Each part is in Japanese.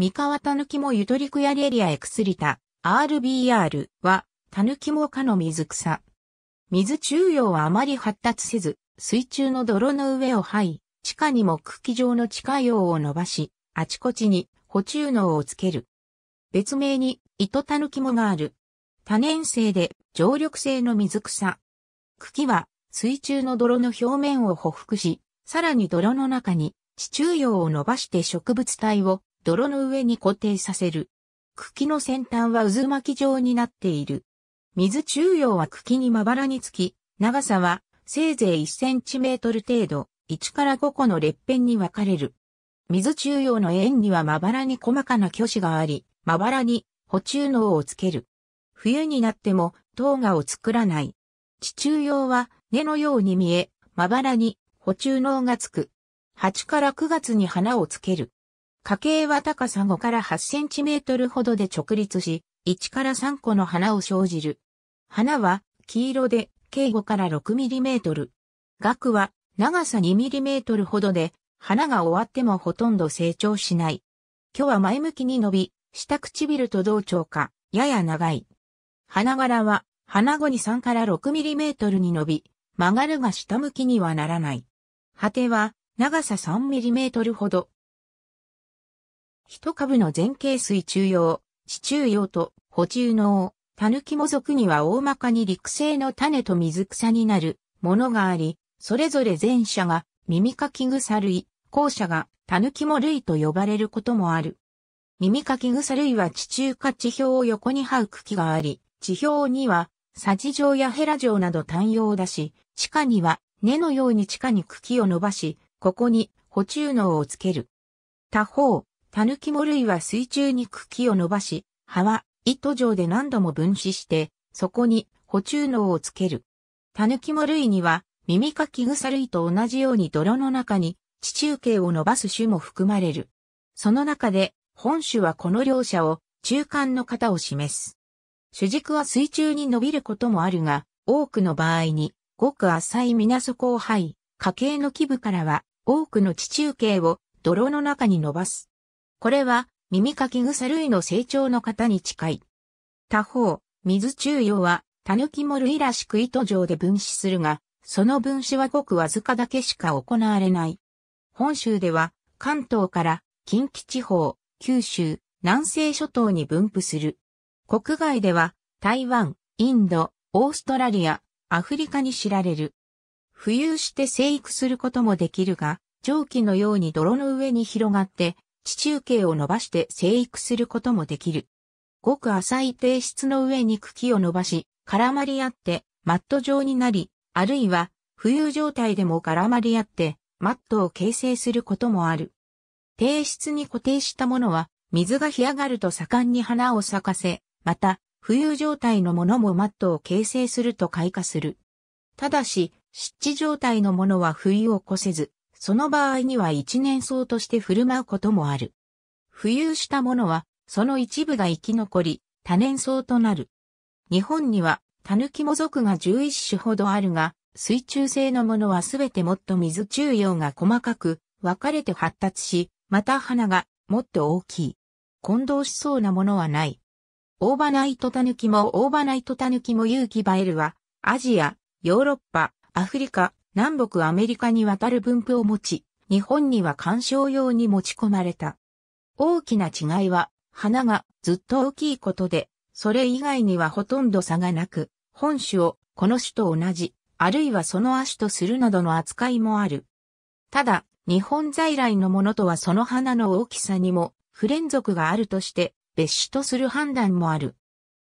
三河たぬきもゆとりくやりエリアエクスリタ、RBR は、たぬきもかの水草。水中葉はあまり発達せず、水中の泥の上を這い、地下にも茎状の地下葉を伸ばし、あちこちに補中能をつける。別名に糸たぬきもがある。多年生で常緑性の水草。茎は水中の泥の表面を匍匐し、さらに泥の中に地中葉を伸ばして植物体を泥の上に固定させる。茎の先端は渦巻き状になっている。水中葉は茎にまばらにつき、長さはせいぜい1センチメートル程度、1から5個の裂片に分かれる。水中葉の円にはまばらに細かな巨子があり、まばらに補中脳をつける。冬になっても糖芽を作らない。地中葉は根のように見え、まばらに補中脳がつく。8から9月に花をつける。花茎は高さ5から8センチメートルほどで直立し、1から3個の花を生じる。花は黄色で径5から6ミリメートル。額は長さ2ミリメートルほどで、花が終わってもほとんど成長しない。今日は前向きに伸び、下唇と同調か、やや長い。花柄は花後に3から6ミリメートルに伸び、曲がるが下向きにはならない。果ては長さ3ミリメートルほど、一株の前景水中用、地中用と補充タヌ狸も族には大まかに陸生の種と水草になるものがあり、それぞれ前者が耳かき草類、後者が狸も類と呼ばれることもある。耳かき草類は地中か地表を横に這う茎があり、地表には、サジ状やヘラ状など単葉だし、地下には根のように地下に茎を伸ばし、ここに補充能をつける。他方、タヌキモ類は水中に茎を伸ばし、葉は糸状で何度も分子して、そこに補充脳をつける。タヌキモ類には、耳かき草類と同じように泥の中に地中茎を伸ばす種も含まれる。その中で、本種はこの両者を中間の型を示す。主軸は水中に伸びることもあるが、多くの場合に、ごく浅い水底を這い、家系の基部からは多くの地中茎を泥の中に伸ばす。これは耳かき草類の成長の型に近い。他方、水中葉は、タヌキル類らしく糸状で分子するが、その分子はごくわずかだけしか行われない。本州では、関東から近畿地方、九州、南西諸島に分布する。国外では、台湾、インド、オーストラリア、アフリカに知られる。浮遊して生育することもできるが、蒸気のように泥の上に広がって地中茎を伸ばして生育することもできる。ごく浅い低質の上に茎を伸ばし、絡まり合ってマット状になり、あるいは浮遊状態でも絡まり合ってマットを形成することもある。低質に固定したものは水が干上がると盛んに花を咲かせ、また浮遊状態のものもマットを形成すると開花する。ただし、湿地状態のものは冬を越せず、その場合には一年草として振る舞うこともある。浮遊したものは、その一部が生き残り、多年草となる。日本には、タヌキモ族が11種ほどあるが、水中性のものはすべてもっと水中葉が細かく、分かれて発達し、また花がもっと大きい。混同しそうなものはない。オーバナイトタヌキもオーバナイトタヌキも有機バエルは、アジア、ヨーロッパ、アフリカ、南北アメリカに渡る分布を持ち、日本には観賞用に持ち込まれた。大きな違いは、花がずっと大きいことで、それ以外にはほとんど差がなく、本種をこの種と同じ、あるいはその亜種とするなどの扱いもある。ただ、日本在来のものとはその花の大きさにも不連続があるとして、別種とする判断もある。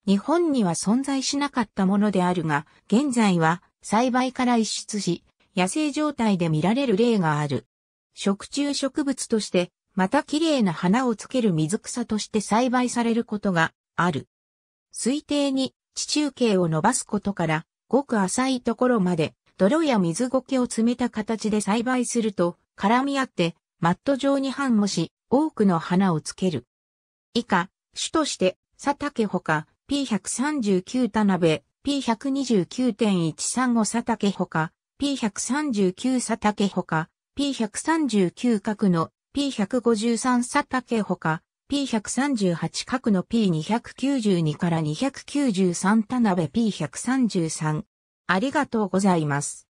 日本には存在しなかったものであるが、現在は栽培から一出し、野生状態で見られる例がある。食虫植物として、また綺麗な花をつける水草として栽培されることがある。推定に地中茎を伸ばすことから、ごく浅いところまで泥や水苔を詰めた形で栽培すると、絡み合ってマット状に繁茂し、多くの花をつける。以下、種として、佐竹ほか、P139 田辺、P129.135 佐竹ほか、P139 佐竹ほか、P139 角の P153 佐竹ほか、P138 角の P292 から293田辺 P133。ありがとうございます。